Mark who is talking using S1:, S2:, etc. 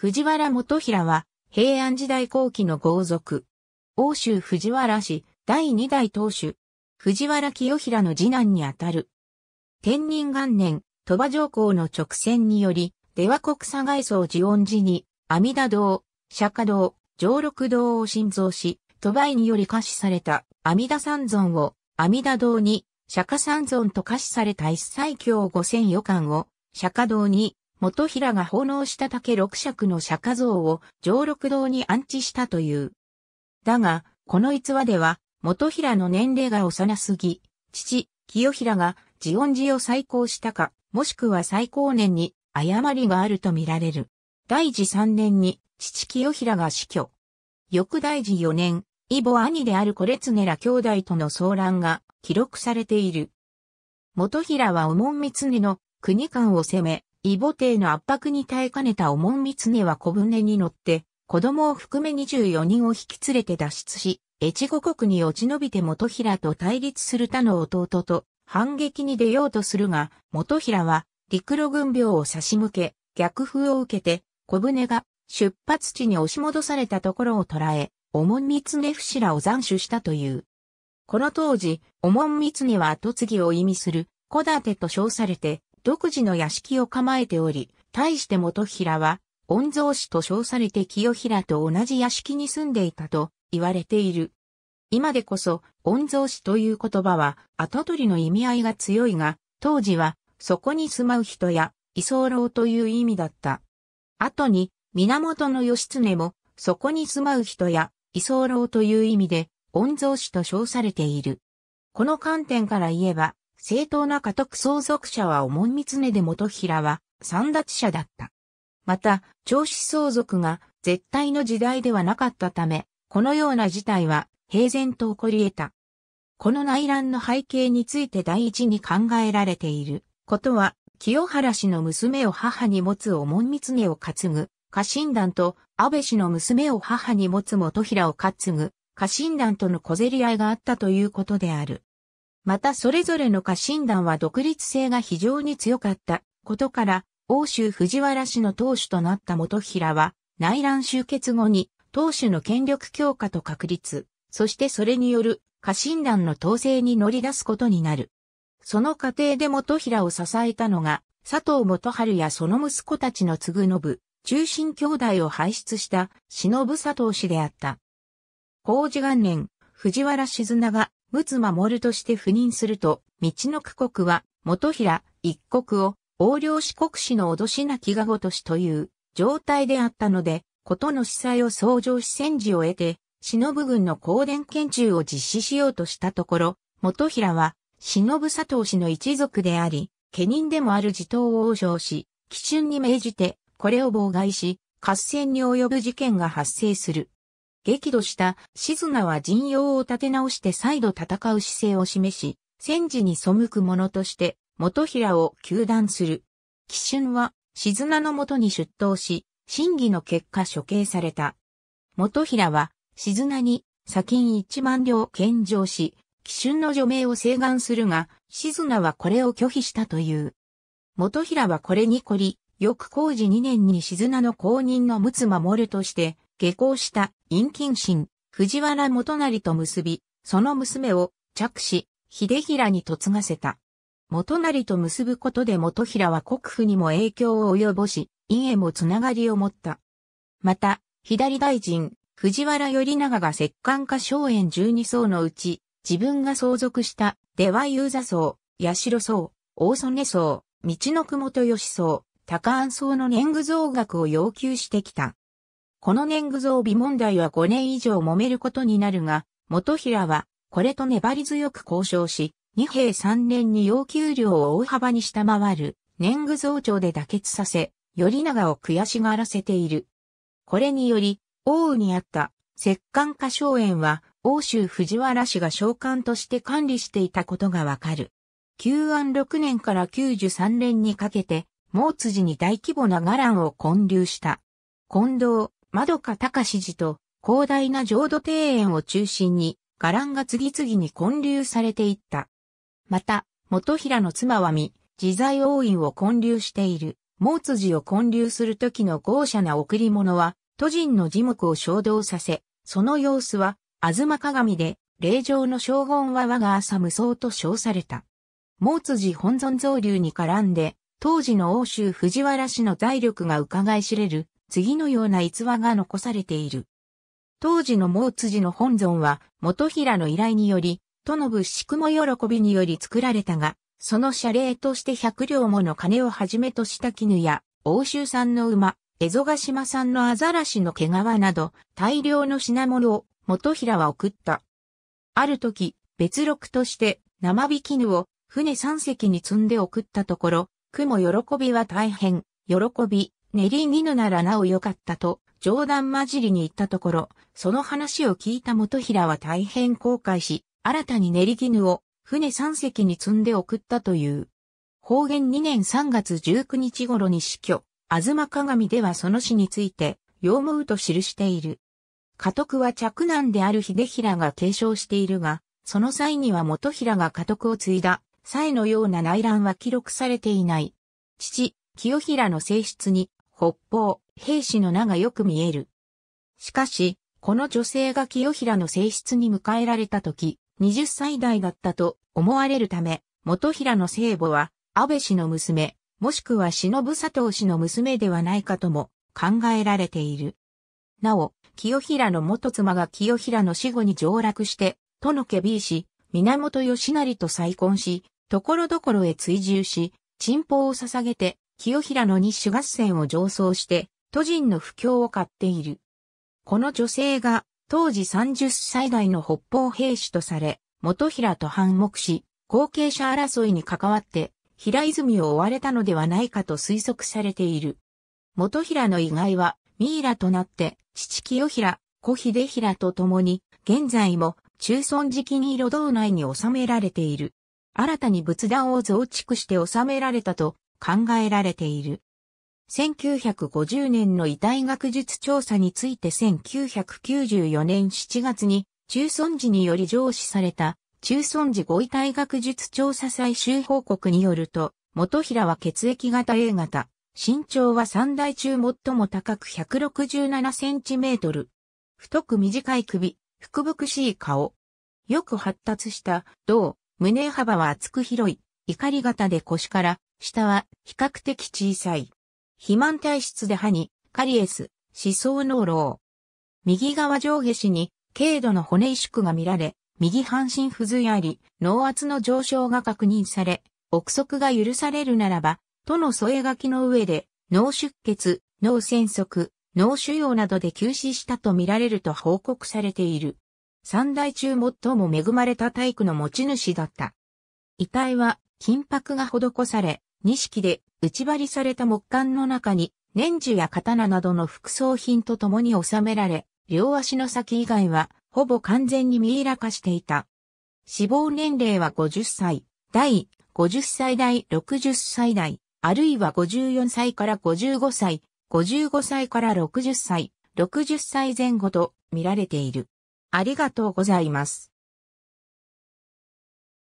S1: 藤原元平は、平安時代後期の豪族。欧州藤原氏、第二代当主。藤原清平の次男にあたる。天人元年、鳥羽上皇の直線により、出羽国佐外層寺恩寺に、阿弥陀堂、釈迦堂、上六堂を新造し、鳥羽により可視された阿弥陀三尊を、阿弥陀堂に、釈迦三尊と可視された一切経五千余巻を、釈迦堂に、元平が奉納した竹六尺の釈迦像を上六堂に安置したという。だが、この逸話では、元平の年齢が幼すぎ、父、清平が自恩寺を再興したか、もしくは再高年に誤りがあるとみられる。大治三年に父清平が死去。翌大治四年、異母兄であるレツネら兄弟との騒乱が記録されている。元平はお門三つの国間を攻め、異母帝の圧迫に耐えかねたお光んねは小舟に乗って、子供を含め24人を引き連れて脱出し、越後国に落ち延びて元平と対立する他の弟と反撃に出ようとするが、元平は陸路軍病を差し向け、逆風を受けて、小舟が出発地に押し戻されたところを捉え、おもんみつね不死らを斬首したという。この当時、おもんみつねは後継ぎを意味する、小立てと称されて、独自の屋敷を構えており、対して元平は、御蔵氏と称されて清平と同じ屋敷に住んでいたと言われている。今でこそ、御蔵氏という言葉は後取りの意味合いが強いが、当時は、そこに住まう人や、居候という意味だった。後に、源義経も、そこに住まう人や、居候という意味で、御蔵氏と称されている。この観点から言えば、正当な家督相続者は重み常で元平は、三奪者だった。また、長子相続が絶対の時代ではなかったため、このような事態は平然と起こり得た。この内乱の背景について第一に考えられていることは、清原氏の娘を母に持つ重み常を担ぐ、家臣団と安倍氏の娘を母に持つ元平を担ぐ、家臣団との小競り合いがあったということである。またそれぞれの家臣団は独立性が非常に強かったことから、欧州藤原氏の当主となった元平は、内乱終結後に、当主の権力強化と確立、そしてそれによる家臣団の統制に乗り出すことになる。その過程で元平を支えたのが、佐藤元春やその息子たちの継信、中心兄弟を輩出した忍佐藤氏であった。工事元年、藤原静長、陸奥守として赴任すると、道の区国は、元平、一国を、横領四国氏の脅しなきがごとしという状態であったので、ことの司祭を創上し戦時を得て、忍軍の公電研修を実施しようとしたところ、元平は、忍佐藤氏の一族であり、家人でもある自頭を応将し、基準に命じて、これを妨害し、合戦に及ぶ事件が発生する。激怒した静名は陣容を立て直して再度戦う姿勢を示し、戦時に背く者として元平を求断する。紀春は静名のもとに出頭し、審議の結果処刑された。元平は静名に砂金一万両献上し、紀春の除名を請願するが、静名はこれを拒否したという。元平はこれに懲り、翌工事2年に静名の公認の陸奥守として、下校した陰謹心、藤原元成と結び、その娘を、着子、秀平に嫁がせた。元成と結ぶことで元平は国府にも影響を及ぼし、陰へもつながりを持った。また、左大臣、藤原頼長が摂関家荘園12層のうち、自分が相続した、出羽遊座層、八代層、大曽根層、道の雲と吉層、高安層の年貢増額を要求してきた。この年貢増備問題は5年以上揉めることになるが、元平は、これと粘り強く交渉し、二平三年に要求量を大幅に下回る、年貢増長で妥結させ、頼長を悔しがらせている。これにより、王にあった、摂関家荘園は、欧州藤原氏が召喚として管理していたことがわかる。旧安六年から九十三年にかけて、毛辻に大規模な伽藍を混流した。近藤、窓か隆志寺と広大な浄土庭園を中心に、伽藍が次々に建立されていった。また、元平の妻はみ、自在王院を建立している、毛辻を建立する時の豪奢な贈り物は、都人の樹木を衝動させ、その様子は、ま鏡で、霊場の称号は我が朝無双と称された。毛辻本尊造流に絡んで、当時の欧州藤原氏の財力が伺い知れる次のような逸話が残されている。当時の毛辻の本尊は、元平の依頼により、都の物色も喜びにより作られたが、その謝礼として百両もの金をはじめとした絹や、欧州産の馬、蝦夷ヶ島産のアザラシの毛皮など、大量の品物を元平は送った。ある時、別録として生引絹を船三隻に積んで送ったところ、雲喜びは大変、喜び、練りにならなおよかったと、冗談交じりに言ったところ、その話を聞いた元平は大変後悔し、新たに練り絹を船3隻に積んで送ったという。方言2年3月19日頃に死去、ま鏡ではその死について、用うと記している。家督は嫡男である秀平が継承しているが、その際には元平が家督を継いだ、際のような内乱は記録されていない。父、清平の性質に北方、兵士の名がよく見える。しかし、この女性が清平の正室に迎えられた時、20歳代だったと思われるため、元平の聖母は、安倍氏の娘、もしくは忍佐藤氏の娘ではないかとも考えられている。なお、清平の元妻が清平の死後に上洛して、とのけ B 氏、源義成と再婚し、ところどころへ追従し、沈方を捧げて、清平の日主合戦を上奏して、都人の不況を買っている。この女性が、当時30歳代の北方兵士とされ、元平と反目し、後継者争いに関わって、平泉を追われたのではないかと推測されている。元平の意外は、ミイラとなって、父清平、小秀平と共に、現在も、中村時期に色道内に収められている。新たに仏壇を増築して収められたと考えられている。1950年の遺体学術調査について1994年7月に中村寺により上司された中村寺ご遺体学術調査最終報告によると、元平は血液型 A 型、身長は三大中最も高く167センチメートル。太く短い首、福々しい顔。よく発達した、胴、胸幅は厚く広い、怒り型で腰から下は比較的小さい。肥満体質で歯にカリエス、歯槽脳漏。右側上下肢に軽度の骨萎縮が見られ、右半身不随あり、脳圧の上昇が確認され、憶測が許されるならば、との添え書きの上で、脳出血、脳栓塞、脳腫瘍などで急死したと見られると報告されている。三大中最も恵まれた体育の持ち主だった。遺体は金箔が施され、錦で内張りされた木管の中に年中や刀などの副葬品と共に収められ、両足の先以外はほぼ完全にミイラ化していた。死亡年齢は50歳、第50歳代60歳代、あるいは54歳から55歳、55歳から60歳、60歳前後と見られている。ありがとうございます。